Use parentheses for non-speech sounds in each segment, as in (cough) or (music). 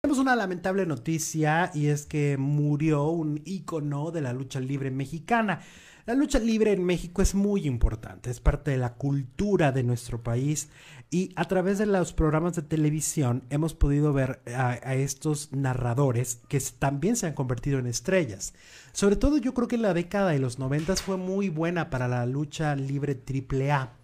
Tenemos una lamentable noticia y es que murió un ícono de la lucha libre mexicana. La lucha libre en México es muy importante, es parte de la cultura de nuestro país y a través de los programas de televisión hemos podido ver a, estos narradores que también se han convertido en estrellas. Sobre todo yo creo que la década de los 90 fue muy buena para la lucha libre triple A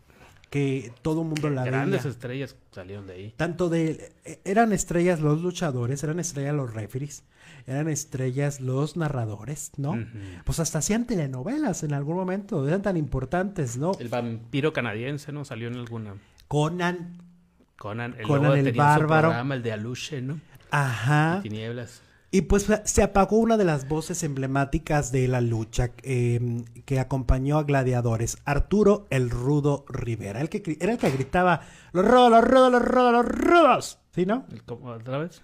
que todo el mundo Qué la grandes estrellas salieron de ahí. Tanto de e, eran estrellas los luchadores, eran estrellas los referees, eran estrellas los narradores, ¿no? Pues hasta hacían telenovelas en algún momento, eran tan importantes, ¿no? El vampiro canadiense no salió en alguna. Conan Conan el, Conan el bárbaro, el de Aluche, ¿no? Ajá. tinieblas. Y pues se apagó una de las voces emblemáticas de la lucha em, que acompañó a gladiadores, Arturo el Rudo Rivera, el que era el que gritaba, los rudos, los rudos, los rudos, los rudos. ¿Sí, no?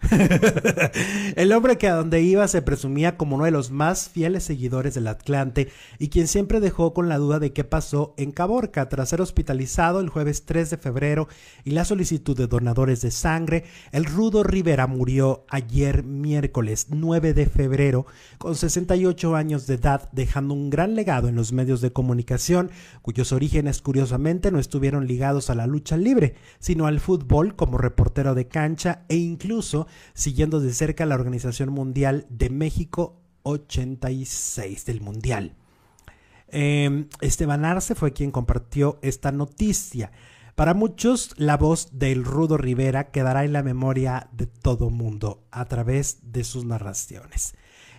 (laughs) El, hombre que a donde iba se presumía como uno de los más fieles seguidores del Atlante y quien siempre dejó con la duda de qué pasó en Caborca tras ser hospitalizado el jueves 3 de febrero y la solicitud de donadores de sangre, el Rudo Rivera murió ayer miércoles 9 de febrero con 68 años de edad dejando un gran legado en los medios de comunicación cuyos orígenes curiosamente no estuvieron ligados a la lucha libre, sino al fútbol como reportero de ancha e incluso siguiendo de cerca la Organización Mundial de México 86 del Mundial. Em, Esteban Arce fue quien compartió esta noticia. Para muchos, la voz del Rudo Rivera quedará en la memoria de todo mundo a través de sus narraciones.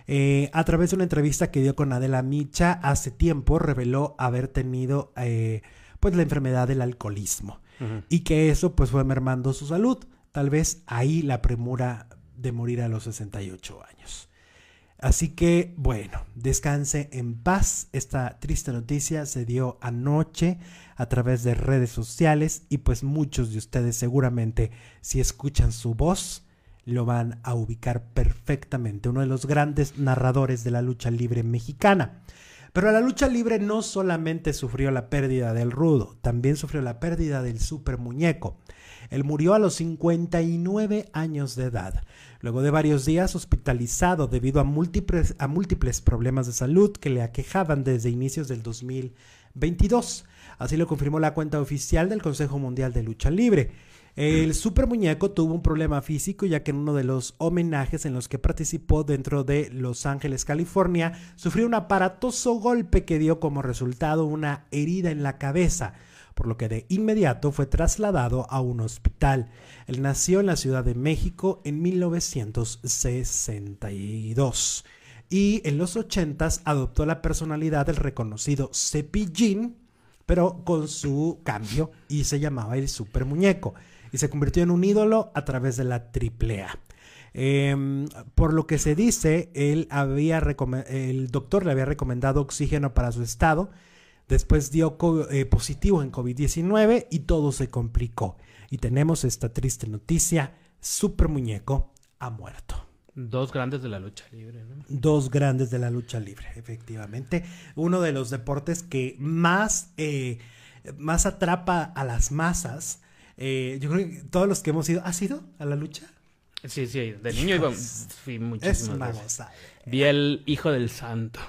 Eh, a través de una entrevista que dio con Adela Micha hace tiempo, reveló haber tenido eh, pues la enfermedad del alcoholismo y que eso pues fue mermando su salud. Tal vez ahí la premura de morir a los 68 años. Así que bueno, descanse en paz. Esta triste noticia se dio anoche a través de redes sociales y pues muchos de ustedes seguramente si escuchan su voz lo van a ubicar perfectamente. Uno de los grandes narradores de la lucha libre mexicana. Pero la lucha libre no solamente sufrió la pérdida del rudo, también sufrió la pérdida del super muñeco. Él murió a los 59 años de edad, luego de varios días hospitalizado debido a múltiples, a múltiples problemas de salud que le aquejaban desde inicios del 2022. Así lo confirmó la cuenta oficial del Consejo Mundial de Lucha Libre. El super muñeco tuvo un problema físico ya que en uno de los homenajes en los que participó dentro de Los Ángeles, California, sufrió un aparatoso golpe que dio como resultado una herida en la cabeza por lo que de inmediato fue trasladado a un hospital. Él nació en la Ciudad de México en 1962 y en los 80s adoptó la personalidad del reconocido Cepillín, pero con su cambio y se llamaba el Super Muñeco y se convirtió en un ídolo a través de la triple A. Em, por lo que se dice, él había el doctor le había recomendado oxígeno para su estado, después dio eh, positivo en COVID-19 y todo se complicó. Y tenemos esta triste noticia, Super Muñeco ha muerto. Dos grandes de la lucha libre, ¿no? Dos grandes de la lucha libre, efectivamente. Uno de los deportes que más, eh, más atrapa a las masas eh, yo creo que todos los que hemos ido, ¿has ido a la lucha? Sí, sí, de niño fui Vi el hijo del santo.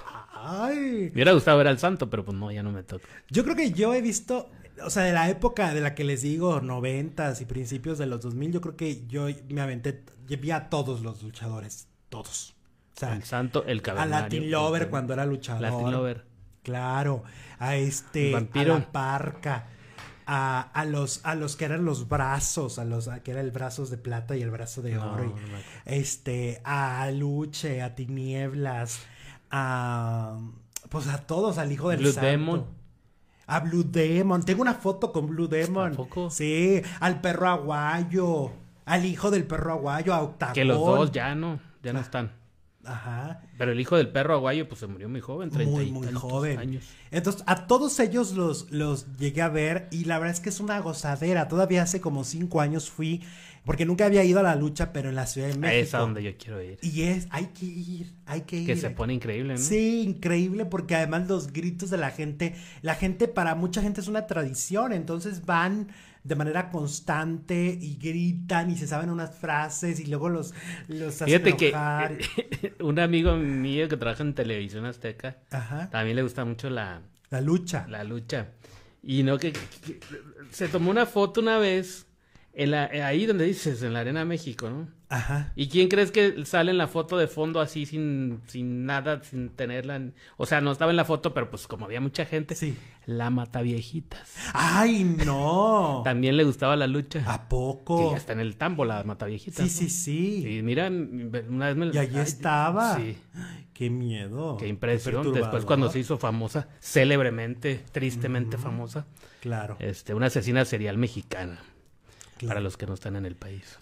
Me hubiera gustado ver al santo, pero pues no, ya no me toca. Yo creo que yo he visto, o sea, de la época de la que les digo, noventas y principios de los 2000, yo creo que yo me aventé, vi a todos los luchadores, todos. Al el santo, el caballero A Latin Lover cuando era luchador. Latin Lover. Claro. A este, Vampiro. a parca a, a, los, a los que eran los brazos, a los que era el brazo de plata y el brazo de oro, este, a Luche, a Tinieblas, a, pues a todos, al hijo del Blue Demon. A Blue Demon. Tengo una foto con Blue Demon. Sí, al perro aguayo. Al hijo del perro aguayo, a Octavio. Que los dos ya no, ya no están. Ajá. Pero el hijo del perro aguayo, pues se murió muy joven, 30 muy, muy joven. Entonces, a todos ellos los, los llegué a ver y la verdad es que es una gozadera. Todavía hace como cinco años fui, porque nunca había ido a la lucha, pero en la Ciudad de México. Es a donde yo quiero ir. Y es, hay que ir, hay que ir. Que se pone increíble, ¿no? Sí, increíble, porque además los gritos de la gente, la gente para mucha gente es una tradición, entonces van de manera constante y gritan y se saben unas frases y luego los, los Fíjate que (laughs) un amigo mío que trabaja en televisión azteca, Ajá. también le gusta mucho la... La lucha. La lucha. Y no que, se tomó una foto una vez eh, ahí donde dices, en la Arena México, ¿no? Ajá. ¿Y quién crees que sale en la foto de fondo así sin, sin nada, sin tenerla? O sea, no estaba en la foto, pero pues como había mucha gente. Sí. La viejitas. ¡Ay, no! (laughs) También le gustaba la lucha. ¿A poco? Sí, hasta en el tambo la viejitas. Sí, sí, sí. Y mira, una vez me... Y allí estaba. Sí. ¡Qué miedo! ¡Qué impresión! Después cuando se hizo famosa, célebremente, tristemente famosa. Claro. Este, una asesina serial mexicana para los que no están en el país.